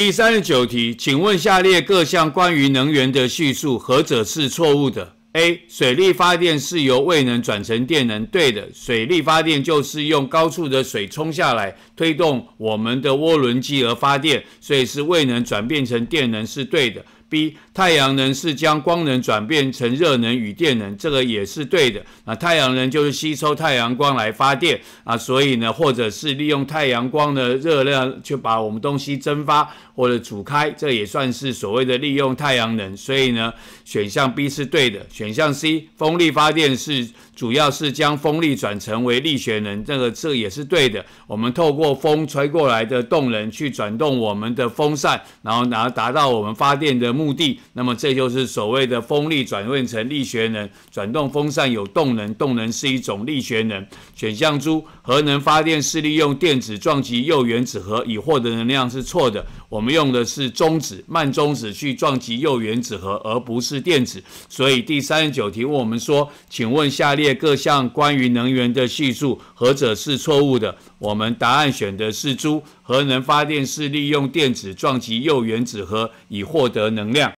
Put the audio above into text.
第三十九题，请问下列各项关于能源的叙述，何者是错误的？A. 水力发电是由未能转成电能，对的。水力发电就是用高处的水冲下来，推动我们的涡轮机而发电，所以是未能转变成电能，是对的。B，太阳能是将光能转变成热能与电能，这个也是对的。啊，太阳能就是吸收太阳光来发电啊，所以呢，或者是利用太阳光的热量去把我们东西蒸发或者煮开，这也算是所谓的利用太阳能。所以呢，选项 B 是对的。选项 C，风力发电是主要是将风力转成为力学能，这个这也是对的。我们透过风吹过来的动能去转动我们的风扇，然后拿达到我们发电的。目的，那么这就是所谓的风力转换成力学能，转动风扇有动能，动能是一种力学能。选项猪核能发电是利用电子撞击铀原子核以获得能量是错的，我们用的是中子慢中子去撞击铀原子核，而不是电子。所以第三十九题问我们说，请问下列各项关于能源的叙述何者是错误的？我们答案选的是猪。核能发电是利用电子撞击铀原子核以获得能量。